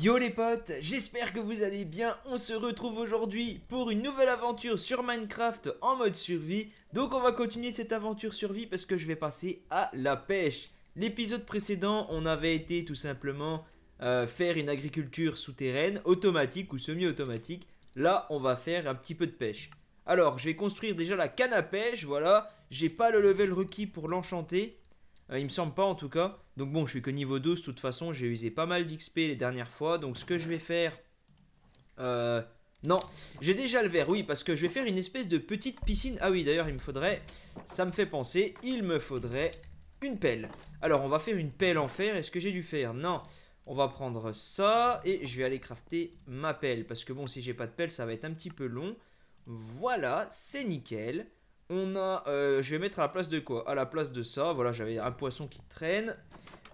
Yo les potes, j'espère que vous allez bien, on se retrouve aujourd'hui pour une nouvelle aventure sur Minecraft en mode survie. Donc on va continuer cette aventure survie parce que je vais passer à la pêche. L'épisode précédent, on avait été tout simplement euh, faire une agriculture souterraine, automatique ou semi-automatique. Là, on va faire un petit peu de pêche. Alors, je vais construire déjà la canne à pêche, voilà. J'ai pas le level requis pour l'enchanter, euh, il me semble pas en tout cas. Donc bon, je suis que niveau 12, de toute façon, j'ai usé pas mal d'XP les dernières fois. Donc ce que je vais faire... Euh, non, j'ai déjà le verre, oui, parce que je vais faire une espèce de petite piscine. Ah oui, d'ailleurs, il me faudrait... Ça me fait penser, il me faudrait une pelle. Alors, on va faire une pelle en fer. Est-ce que j'ai dû faire Non. On va prendre ça et je vais aller crafter ma pelle. Parce que bon, si j'ai pas de pelle, ça va être un petit peu long. Voilà, c'est nickel. On a, je vais mettre à la place de quoi À la place de ça, voilà, j'avais un poisson qui traîne.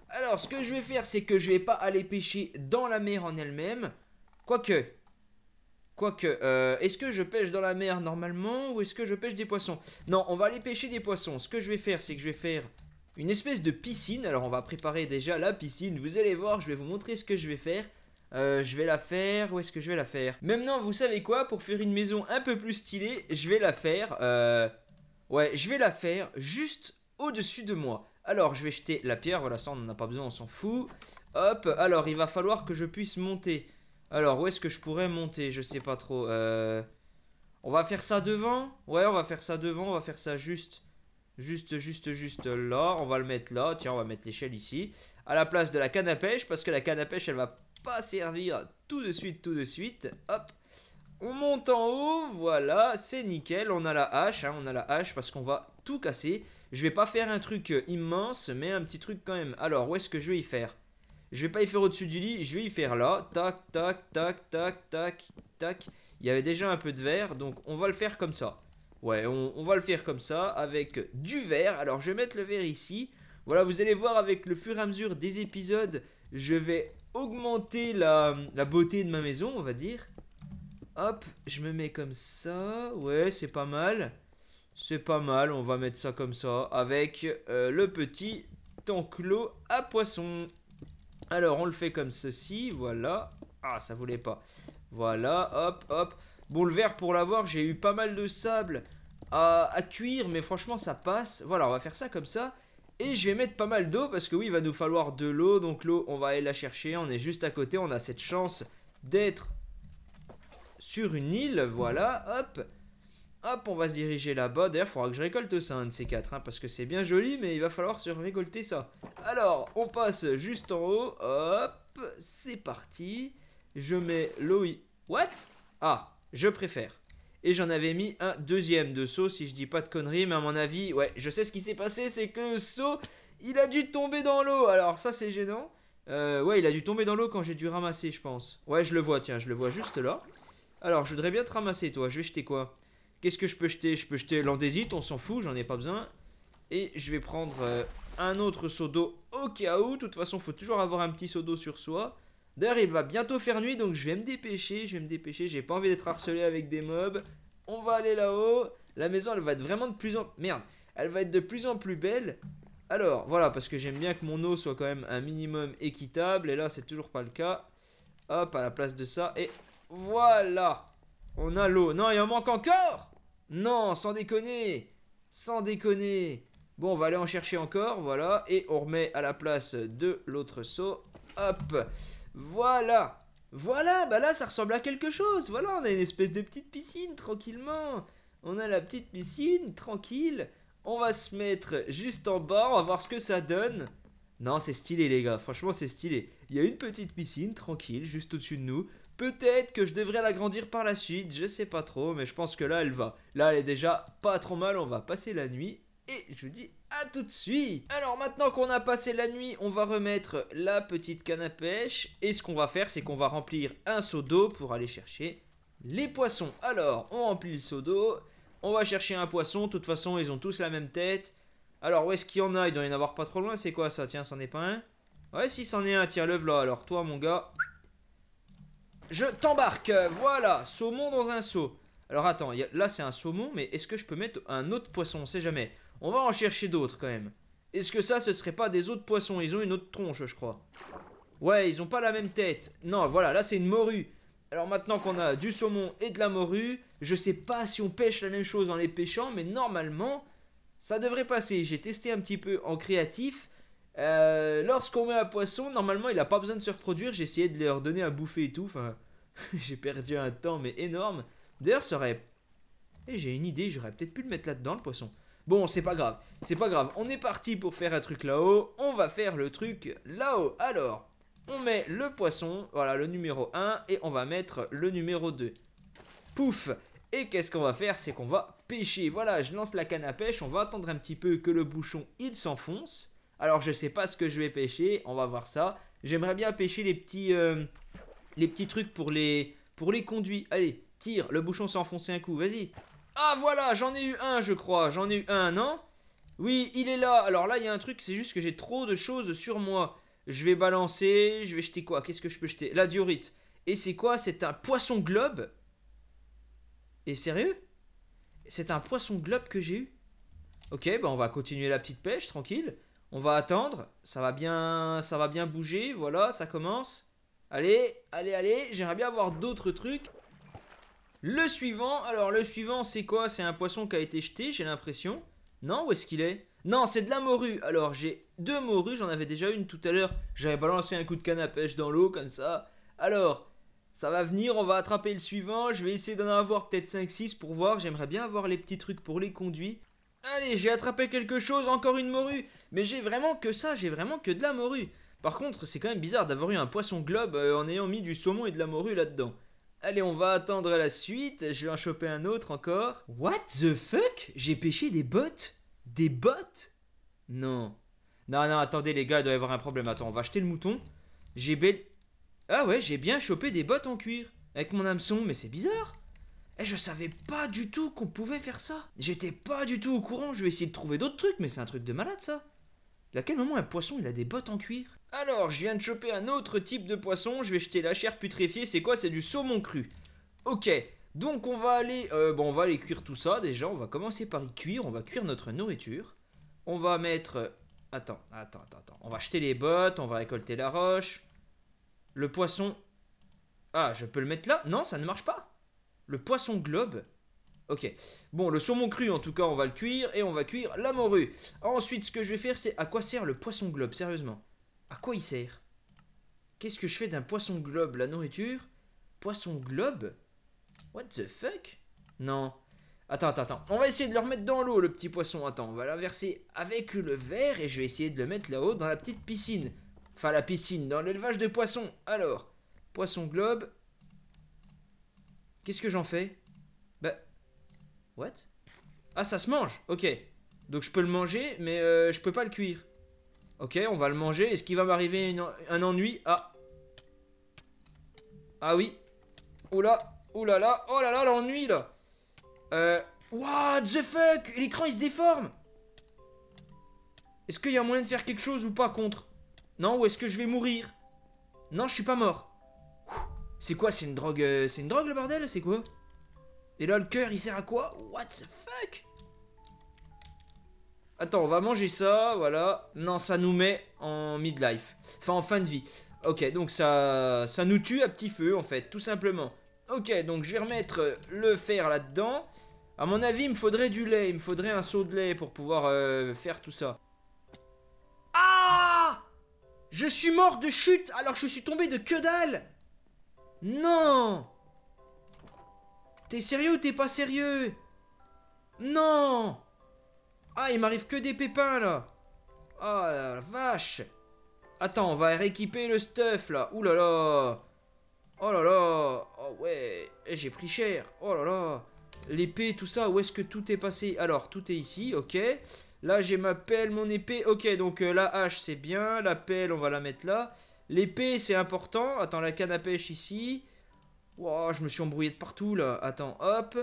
Alors, ce que je vais faire, c'est que je vais pas aller pêcher dans la mer en elle-même. Quoique, quoique, est-ce que je pêche dans la mer normalement ou est-ce que je pêche des poissons Non, on va aller pêcher des poissons. Ce que je vais faire, c'est que je vais faire une espèce de piscine. Alors, on va préparer déjà la piscine. Vous allez voir, je vais vous montrer ce que je vais faire. je vais la faire, où est-ce que je vais la faire Maintenant, vous savez quoi Pour faire une maison un peu plus stylée, je vais la faire. Euh, Ouais, je vais la faire juste au-dessus de moi. Alors, je vais jeter la pierre. Voilà, ça, on n'en a pas besoin, on s'en fout. Hop, alors, il va falloir que je puisse monter. Alors, où est-ce que je pourrais monter Je sais pas trop. Euh, on va faire ça devant Ouais, on va faire ça devant. On va faire ça juste... Juste, juste, juste là. On va le mettre là. Tiens, on va mettre l'échelle ici. À la place de la canne à pêche. Parce que la canne à pêche, elle va pas servir tout de suite, tout de suite. Hop. On monte en haut, voilà, c'est nickel. On a la hache, hein, on a la hache parce qu'on va tout casser. Je vais pas faire un truc euh, immense, mais un petit truc quand même. Alors, où est-ce que je vais y faire Je vais pas y faire au-dessus du lit, je vais y faire là. Tac, tac, tac, tac, tac, tac. Il y avait déjà un peu de verre, donc on va le faire comme ça. Ouais, on, va le faire comme ça, avec du verre. Alors, je vais mettre le verre ici. Voilà, vous allez voir avec le fur et à mesure des épisodes, je vais augmenter la beauté de ma maison, on va dire. Hop, je me mets comme ça. Ouais, c'est pas mal. C'est pas mal, on va mettre ça comme ça. Avec euh, le petit enclos à poisson, Alors, on le fait comme ceci, voilà. Ah, ça voulait pas. Voilà, hop, hop. Bon, le verre, pour l'avoir, j'ai eu pas mal de sable à, à cuire, mais franchement, ça passe. Voilà, on va faire ça comme ça. Et je vais mettre pas mal d'eau parce que oui, il va nous falloir de l'eau. Donc l'eau, on va aller la chercher. On est juste à côté. On a cette chance d'être sur une île, voilà, hop. Hop, on va se diriger là-bas. D'ailleurs, il faudra que je récolte ça, un de ces quatre, hein, parce que c'est bien joli, mais il va falloir se récolter ça. Alors, on passe juste en haut. Hop, c'est parti. Je mets l'eau What Ah, je préfère. Et j'en avais mis un deuxième de saut, si je dis pas de conneries, mais à mon avis, ouais, je sais ce qui s'est passé, c'est que le saut, il a dû tomber dans l'eau. Alors, ça, c'est gênant. Euh, ouais, il a dû tomber dans l'eau quand j'ai dû ramasser, je pense. Ouais, je le vois, tiens, je le vois juste là. Alors, je voudrais bien te ramasser, toi. Je vais jeter quoi Qu'est-ce que je peux jeter Je peux jeter l'andésite, on s'en fout, j'en ai pas besoin. Et je vais prendre euh, un autre seau d'eau au cas où. De toute façon, faut toujours avoir un petit seau d'eau sur soi. D'ailleurs, il va bientôt faire nuit, donc je vais me dépêcher. Je vais me dépêcher. J'ai pas envie d'être harcelé avec des mobs. On va aller là-haut. La maison, elle va être vraiment de plus en... Merde. Elle va être de plus en plus belle. Alors, voilà, parce que j'aime bien que mon eau soit quand même un minimum équitable. Et là, c'est toujours pas le cas. Hop, à la place de ça. Et voilà. On a l'eau. Non, il en manque encore Non, sans déconner. Sans déconner. Bon, on va aller en chercher encore. Voilà. Et on remet à la place de l'autre seau. Hop. Voilà. Voilà, bah là, ça ressemble à quelque chose. Voilà, on a une espèce de petite piscine, tranquillement. On a la petite piscine, tranquille. On va se mettre juste en bas, on va voir ce que ça donne. Non, c'est stylé, les gars. Franchement, c'est stylé. Il y a une petite piscine, tranquille, juste au-dessus de nous. Peut-être que je devrais l'agrandir par la suite, je sais pas trop, mais je pense que là elle va. Là elle est déjà pas trop mal, on va passer la nuit et je vous dis à tout de suite. Alors maintenant qu'on a passé la nuit, on va remettre la petite canne à pêche et ce qu'on va faire c'est qu'on va remplir un seau d'eau pour aller chercher les poissons. Alors on remplit le seau d'eau, on va chercher un poisson, de toute façon ils ont tous la même tête. Alors où est-ce qu'il y en a Il doit y en avoir pas trop loin, c'est quoi ça Tiens, c'en est pas un Ouais si c'en est un, tiens le là, alors toi mon gars... Je t'embarque. Voilà, saumon dans un seau. Alors attends, là c'est un saumon, mais est-ce que je peux mettre un autre poisson On sait jamais. On va en chercher d'autres quand même. Est-ce que ça, ce serait pas des autres poissons Ils ont une autre tronche, je crois. Ouais, ils ont pas la même tête. Non, voilà, là c'est une morue. Alors maintenant qu'on a du saumon et de la morue, je sais pas si on pêche la même chose en les pêchant, mais normalement, ça devrait passer. J'ai testé un petit peu en créatif. Euh, lorsqu'on met un poisson, normalement il n'a pas besoin de se reproduire. J'ai essayé de leur donner à bouffer et tout. Enfin, j'ai perdu un temps mais énorme. D'ailleurs, ça aurait. Et eh, j'ai une idée, j'aurais peut-être pu le mettre là-dedans le poisson. Bon, c'est pas grave, c'est pas grave. On est parti pour faire un truc là-haut. On va faire le truc là-haut. Alors, on met le poisson, voilà le numéro 1, et on va mettre le numéro 2. Pouf Et qu'est-ce qu'on va faire C'est qu'on va pêcher. Voilà, je lance la canne à pêche, on va attendre un petit peu que le bouchon, il s'enfonce. Alors je sais pas ce que je vais pêcher, on va voir ça. J'aimerais bien pêcher les petits, euh, les petits trucs pour les, pour les conduits. Allez, tire, le bouchon s'est enfoncé un coup, vas-y. Ah voilà, j'en ai eu un je crois, j'en ai eu un, non Oui, il est là, alors là il y a un truc, c'est juste que j'ai trop de choses sur moi. Je vais balancer, je vais jeter quoi Qu'est-ce que je peux jeter La diorite. Et c'est quoi C'est un poisson globe Et sérieux C'est un poisson globe que j'ai eu Ok, bah on va continuer la petite pêche, tranquille. On va attendre, ça va bien, ça va bien bouger, voilà, ça commence. Allez, allez, allez, j'aimerais bien avoir d'autres trucs. Le suivant, alors le suivant c'est quoi C'est un poisson qui a été jeté, j'ai l'impression. Non, où est-ce qu'il est, Non, c'est de la morue. Alors j'ai deux morues, j'en avais déjà une tout à l'heure. J'avais balancé un coup de canne à pêche dans l'eau comme ça. Alors, ça va venir, on va attraper le suivant. Je vais essayer d'en avoir peut-être 5-6 pour voir. J'aimerais bien avoir les petits trucs pour les conduits. Allez, j'ai attrapé quelque chose, encore une morue. Mais j'ai vraiment que ça, j'ai vraiment que de la morue. Par contre, c'est quand même bizarre d'avoir eu un poisson globe euh, en ayant mis du saumon et de la morue là-dedans. Allez, on va attendre la suite, je vais en choper un autre encore. What the fuck J'ai pêché des bottes Des bottes Non. Non, non, attendez les gars, il doit y avoir un problème. Attends, on va acheter le mouton. J'ai bel... Ah ouais, j'ai bien chopé des bottes en cuir. Avec mon hameçon, mais c'est bizarre. Et eh, je savais pas du tout qu'on pouvait faire ça. J'étais pas du tout au courant, je vais essayer de trouver d'autres trucs, mais c'est un truc de malade ça. À quel moment un poisson il a des bottes en cuir Alors, je viens de choper un autre type de poisson, je vais jeter la chair putréfiée, c'est quoi C'est du saumon cru. Ok, donc on va aller, euh, bon, on va aller cuire tout ça déjà, on va commencer par y cuire, on va cuire notre nourriture. On va mettre, euh, attends, attends, attends, attends, on va jeter les bottes, on va récolter la roche. Le poisson, ah, je peux le mettre là Non, ça ne marche pas. Le poisson globe, Ok. Bon, le saumon cru, en tout cas, on va le cuire et on va cuire la morue. Ensuite, ce que je vais faire, c'est à quoi sert le poisson globe, sérieusement À quoi il sert Qu'est-ce que je fais d'un poisson globe La nourriture Poisson globe What the fuck Non. Attends, attends, attends. On va essayer de le remettre dans l'eau, le petit poisson. Attends, on va verser avec le verre et je vais essayer de le mettre là-haut dans la petite piscine. Enfin, la piscine, dans l'élevage de poissons. Alors, poisson globe. Qu'est-ce que j'en fais What Ah, ça se mange Ok. Donc je peux le manger, mais euh, je peux pas le cuire. Ok, on va le manger. Est-ce qu'il va m'arriver un ennui Ah. Ah oui. Oula. Oula là. Oh là là, l'ennui là. Euh. What the fuck L'écran il se déforme Est-ce qu'il y a moyen de faire quelque chose ou pas contre Non, ou est-ce que je vais mourir Non, je suis pas mort. C'est quoi C'est une drogue euh, C'est une drogue le bordel C'est quoi et là, le cœur, il sert à quoi What the fuck Attends, on va manger ça, voilà. Non, ça nous met en midlife. Enfin, en fin de vie. Ok, donc ça, ça nous tue à petit feu, en fait, tout simplement. Ok, donc je vais remettre euh, le fer là-dedans. À mon avis, il me faudrait du lait. Il me faudrait un seau de lait pour pouvoir euh, faire tout ça. Ah Je suis mort de chute alors que je suis tombé de que dalle Non T'es sérieux ou t'es pas sérieux Non Ah, il m'arrive que des pépins, là Oh la vache Attends, on va rééquiper le stuff, là Ouh là là Oh là là Oh ouais J'ai pris cher Oh là là L'épée, tout ça, où est-ce que tout est passé Alors, tout est ici, ok. Là, j'ai ma pelle, mon épée. Ok, donc euh, la hache, c'est bien. La pelle, on va la mettre là. L'épée, c'est important. Attends, la canne à pêche ici. Wow, je me suis embrouillé de partout là. Attends, hop.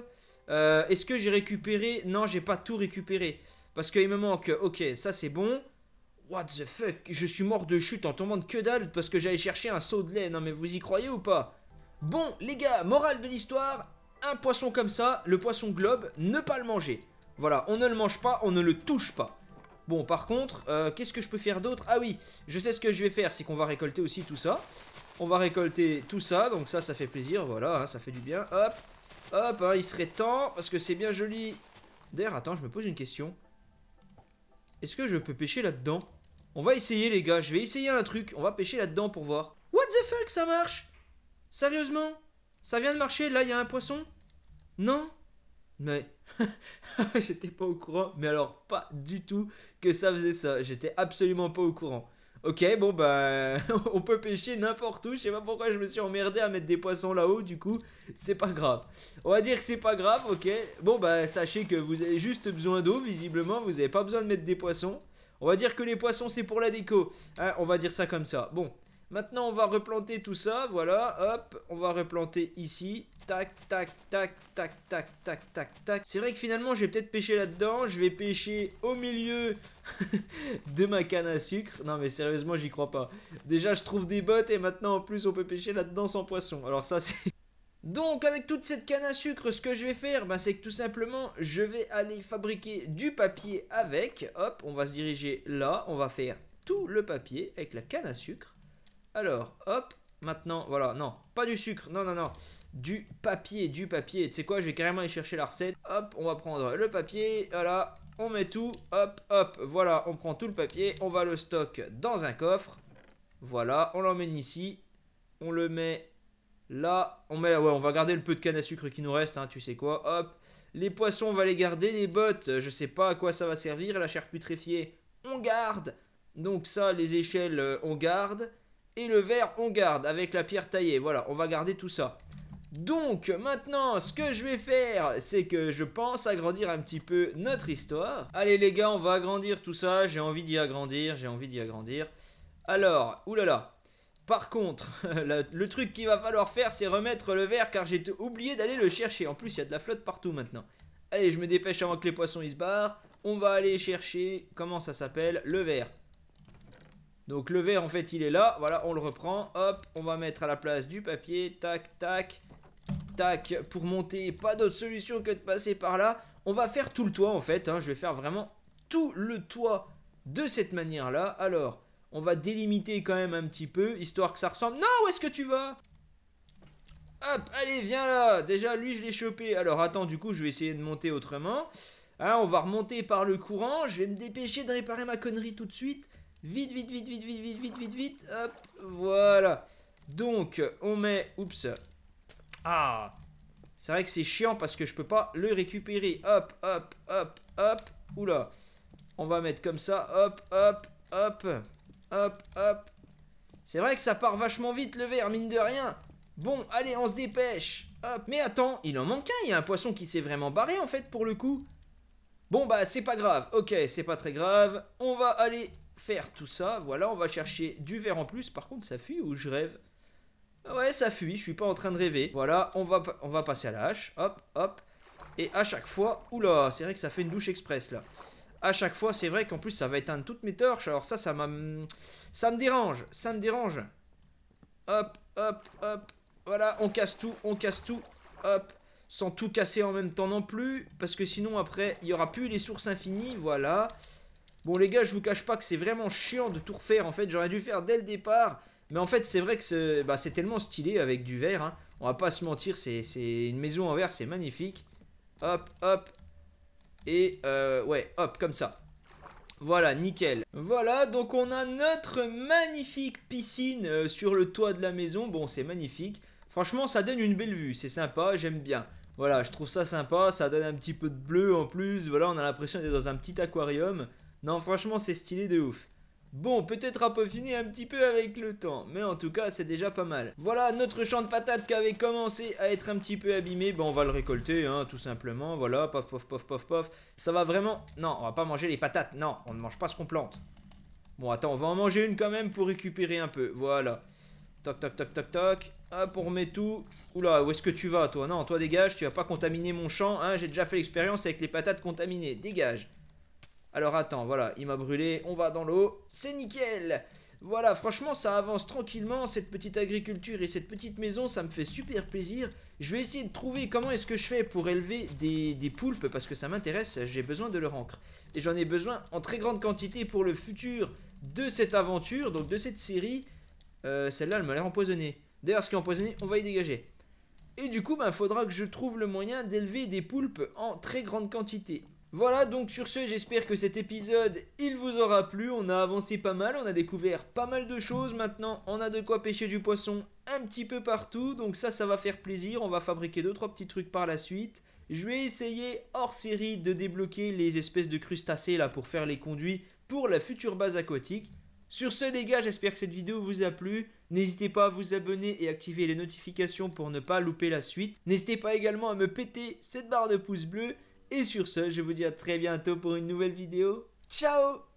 Euh, est-ce que j'ai récupéré Non, j'ai pas tout récupéré. Parce qu'il me manque. Ok, ça c'est bon. What the fuck Je suis mort de chute en tombant de que dalle parce que j'allais chercher un seau de lait. Non, mais vous y croyez ou pas Bon, les gars, morale de l'histoire un poisson comme ça, le poisson globe, ne pas le manger. Voilà, on ne le mange pas, on ne le touche pas. Bon, par contre, euh, qu'est-ce que je peux faire d'autre Ah oui, je sais ce que je vais faire, c'est qu'on va récolter aussi tout ça. On va récolter tout ça, donc ça, ça fait plaisir, voilà, hein, ça fait du bien. Hop, hop, hein, il serait temps, parce que c'est bien joli. D'ailleurs, attends, je me pose une question. Est-ce que je peux pêcher là-dedans On va essayer, les gars, je vais essayer un truc. On va pêcher là-dedans pour voir. What the fuck, ça marche Sérieusement Ça vient de marcher, là, il y a un poisson Non Mais... J'étais pas au courant, mais alors pas du tout que ça faisait ça. J'étais absolument pas au courant. Ok, bon bah on peut pêcher n'importe où. Je sais pas pourquoi je me suis emmerdé à mettre des poissons là-haut. Du coup, c'est pas grave. On va dire que c'est pas grave, ok. Bon bah sachez que vous avez juste besoin d'eau. Visiblement, vous n'avez pas besoin de mettre des poissons. On va dire que les poissons c'est pour la déco. Hein, on va dire ça comme ça. Bon, Maintenant, on va replanter tout ça. Voilà, hop, on va replanter ici. Tac, tac, tac, tac, tac, tac, tac, tac. C'est vrai que finalement, je vais peut-être pêché là-dedans. Je vais pêcher au milieu de ma canne à sucre. Non, mais sérieusement, j'y crois pas. Déjà, je trouve des bottes et maintenant, en plus, on peut pêcher là-dedans sans poisson. Alors ça, c'est... Donc avec toute cette canne à sucre, ce que je vais faire, bah, c'est que tout simplement, je vais aller fabriquer du papier avec. Hop, on va se diriger là, on va faire tout le papier avec la canne à sucre. Alors, hop, maintenant, voilà, non, pas du sucre, non, non, non, du papier, du papier. Tu sais quoi, je vais carrément aller chercher la recette. Hop, on va prendre le papier, voilà, on met tout, hop, hop, voilà, on prend tout le papier, on va le stock dans un coffre. Voilà, on l'emmène ici, on le met là, on met, ouais, on va garder le peu de canne à sucre qui nous reste, hein, tu sais quoi, hop. Les poissons, on va les garder, les bottes, je sais pas à quoi ça va servir, la chair putréfiée, on garde. Donc ça, les échelles, euh, on garde. Et le verre on garde avec la pierre taillée. Voilà, on va garder tout ça. Donc, maintenant, ce que je vais faire, c'est que je pense agrandir un petit peu notre histoire. Allez, les gars, on va agrandir tout ça. J'ai envie d'y agrandir, j'ai envie d'y agrandir. Alors, oulala. Par contre, le truc qu'il va falloir faire, c'est remettre le verre, car j'ai oublié d'aller le chercher. En plus, il y a de la flotte partout maintenant. Allez, je me dépêche avant que les poissons ils se barrent. On va aller chercher, comment ça s'appelle Le verre. Donc le verre en fait il est là, voilà on le reprend, hop on va mettre à la place du papier, tac tac, tac pour monter, pas d'autre solution que de passer par là. On va faire tout le toit en fait, hein. je vais faire vraiment tout le toit de cette manière là. Alors on va délimiter quand même un petit peu, histoire que ça ressemble. Non, où est-ce que tu vas Hop, allez, viens là Déjà, lui, je l'ai chopé. Alors, attends, du coup, je vais essayer de monter autrement. Hein, on va remonter par le courant. Je vais me dépêcher de réparer ma connerie tout de suite. Vite, vite, vite, vite, vite, vite, vite, vite, vite. Hop, voilà. Donc, on met... Oups. Ah. C'est vrai que c'est chiant parce que je peux pas le récupérer. Hop, hop, hop, hop. Oula. On va mettre comme ça. Hop, hop, hop. Hop, hop. C'est vrai que ça part vachement vite le verre, mine de rien. Bon, allez, on se dépêche. Hop. Mais attends, il en manque un. Il y a un poisson qui s'est vraiment barré en fait pour le coup. Bon bah c'est pas grave, ok c'est pas très grave, on va aller faire tout ça. Voilà, on va chercher du verre en plus. Par contre, ça fuit ou je rêve Ouais, ça fuit, je suis pas en train de rêver. Voilà, on va, on va passer à la hache. Hop, hop. Et à chaque fois... Oula, c'est vrai que ça fait une douche express, là. À chaque fois, c'est vrai qu'en plus, ça va éteindre toutes mes torches. Alors ça, ça m'a... Ça me dérange, ça me dérange. Hop, hop, hop. Voilà, on casse tout, on casse tout. Hop. Sans tout casser en même temps non plus. Parce que sinon, après, il y aura plus les sources infinies. Voilà. Bon les gars je vous cache pas que c'est vraiment chiant de tout refaire en fait j'aurais dû faire dès le départ mais en fait c'est vrai que bah, c'est tellement stylé avec du verre hein. On va pas se mentir c'est une maison en verre c'est magnifique Hop hop Et euh, ouais hop comme ça voilà, nickel. Voilà, donc on a notre magnifique piscine euh, sur le toit de la maison. Bon, c'est magnifique. Franchement, ça donne une belle vue. C'est sympa, j'aime bien. Voilà, je trouve ça sympa. Ça donne un petit peu de bleu en plus. Voilà, on a l'impression d'être dans un petit aquarium. Non, franchement, c'est stylé de ouf. Bon, peut-être à peaufiner un petit peu avec le temps, mais en tout cas, c'est déjà pas mal. Voilà, notre champ de patates qui avait commencé à être un petit peu abîmé, Bon on va le récolter, hein, tout simplement, voilà, pof, pof, pof, pof, pof. Ça va vraiment... Non, on va pas manger les patates, non, on ne mange pas ce qu'on plante. Bon, attends, on va en manger une quand même pour récupérer un peu, voilà. Toc, toc, toc, toc, toc. Hop, on remet tout. Oula, où est-ce que tu vas, toi Non, toi, dégage, tu vas pas contaminer mon champ, hein, j'ai déjà fait l'expérience avec les patates contaminées, dégage. Alors attends, voilà, il m'a brûlé, on va dans l'eau, c'est nickel Voilà, franchement, ça avance tranquillement, cette petite agriculture et cette petite maison, ça me fait super plaisir. Je vais essayer de trouver comment est-ce que je fais pour élever des, poulpes, parce que ça m'intéresse, j'ai besoin de leur encre. Et j'en ai besoin en très grande quantité pour le futur de cette aventure, donc de cette série. Euh, celle-là, elle m'a l'air empoisonnée. D'ailleurs, ce qui est empoisonné, on va y dégager. Et du coup, il ben, faudra que je trouve le moyen d'élever des poulpes en très grande quantité. Voilà donc sur ce j'espère que cet épisode il vous aura plu, on a avancé pas mal, on a découvert pas mal de choses, maintenant on a de quoi pêcher du poisson un petit peu partout, donc ça ça va faire plaisir, on va fabriquer d'autres petits trucs par la suite. Je vais essayer hors série de débloquer les espèces de crustacés là pour faire les conduits pour la future base aquatique. Sur ce les gars j'espère que cette vidéo vous a plu, n'hésitez pas à vous abonner et activer les notifications pour ne pas louper la suite. N'hésitez pas également à me péter cette barre de pouce bleu et sur ce, je vous dis à très bientôt pour une nouvelle vidéo. Ciao